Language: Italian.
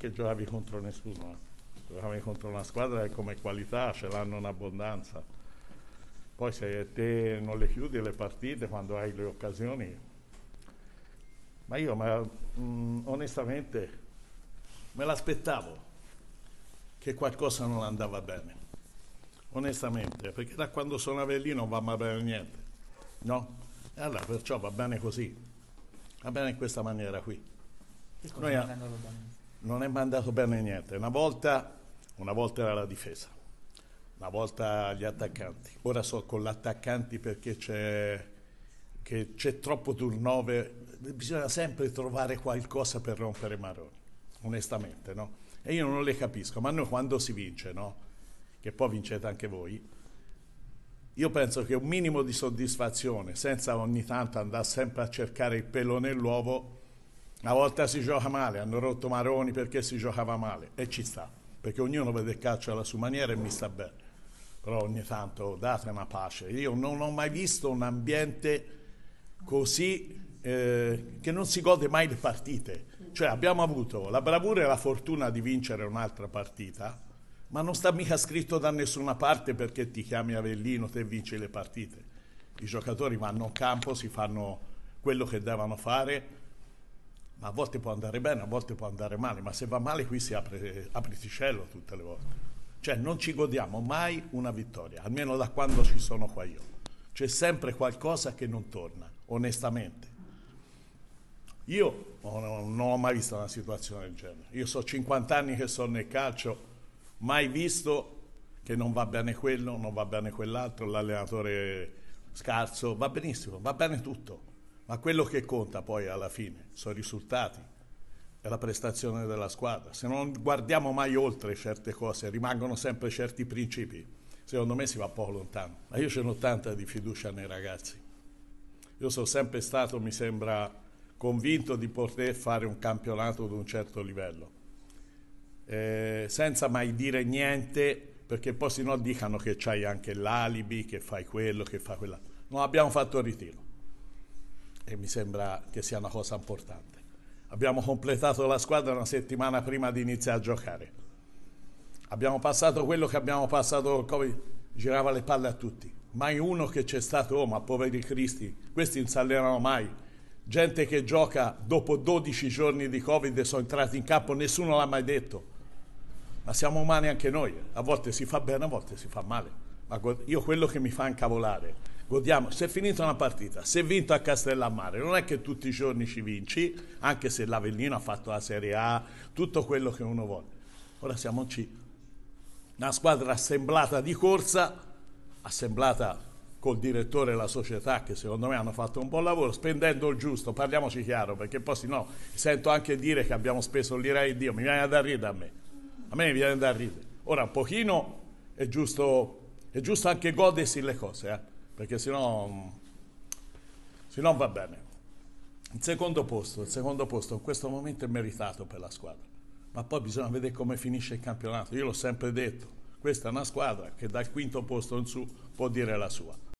che giocavi contro nessuno, eh. giocavi contro una squadra che come qualità ce l'hanno in abbondanza. Poi se te non le chiudi le partite quando hai le occasioni, ma io ma, mh, mm, onestamente me l'aspettavo che qualcosa non andava bene, onestamente, perché da quando sono a Avellino non va mai bene niente, no? E allora perciò va bene così, va bene in questa maniera qui. Noi, non è mandato bene niente. Una volta, una volta era la difesa, una volta gli attaccanti. Ora so con gli attaccanti perché c'è, c'è troppo turnover, bisogna sempre trovare qualcosa per rompere Maroni, onestamente, no? E io non le capisco, ma noi quando si vince, no? Che poi vincete anche voi. Io penso che un minimo di soddisfazione, senza ogni tanto andare sempre a cercare il pelo nell'uovo, una volta si gioca male, hanno rotto Maroni perché si giocava male e ci sta, perché ognuno vede il calcio alla sua maniera e mi sta bene. Però ogni tanto date una pace. Io non ho mai visto un ambiente così eh, che non si gode mai le partite. Cioè abbiamo avuto la bravura e la fortuna di vincere un'altra partita, ma non sta mica scritto da nessuna parte perché ti chiami Avellino, te vinci le partite. I giocatori vanno in campo, si fanno quello che devono fare ma a volte può andare bene, a volte può andare male, ma se va male qui si apre apriticello tutte le volte. Cioè non ci godiamo mai una vittoria, almeno da quando ci sono qua io. C'è sempre qualcosa che non torna, onestamente. Io non ho mai visto una situazione del genere. Io so 50 anni che sono nel calcio, mai visto che non va bene quello, non va bene quell'altro, l'allenatore scarso, va benissimo, va bene tutto ma quello che conta poi alla fine sono i risultati e la prestazione della squadra. Se non guardiamo mai oltre certe cose, rimangono sempre certi principi, secondo me si va poco lontano. Ma io ce n'ho tanta di fiducia nei ragazzi. Io sono sempre stato, mi sembra, convinto di poter fare un campionato di un certo livello. Eh, senza mai dire niente perché poi se no dicano che c'hai anche l'alibi, che fai quello, che fai quella. Non abbiamo fatto il ritiro e mi sembra che sia una cosa importante. Abbiamo completato la squadra una settimana prima di iniziare a giocare. Abbiamo passato quello che abbiamo passato Covid, girava le palle a tutti. Mai uno che c'è stato, oh ma poveri cristi, questi non si allenano mai. Gente che gioca dopo 12 giorni di Covid e sono entrati in campo, nessuno l'ha mai detto. Ma siamo umani anche noi, a volte si fa bene, a volte si fa male. Ma io quello che mi fa incavolare godiamo. Se è finita una partita, se è vinto a Castellammare, non è che tutti i giorni ci vinci, anche se l'Avellino ha fatto la Serie A, tutto quello che uno vuole. Ora siamo C. Una squadra assemblata di corsa, assemblata col direttore e la società che secondo me hanno fatto un buon lavoro, spendendo il giusto, parliamoci chiaro, perché poi no, sento anche dire che abbiamo speso l'ira di Dio, mi viene da ridere a me, a me mi viene da ridere. Ora un pochino è giusto, è giusto anche godersi le cose, eh? perché sennò, no, va bene. Il secondo posto, il secondo posto in questo momento è meritato per la squadra, ma poi bisogna vedere come finisce il campionato. Io l'ho sempre detto, questa è una squadra che dal quinto posto in su può dire la sua.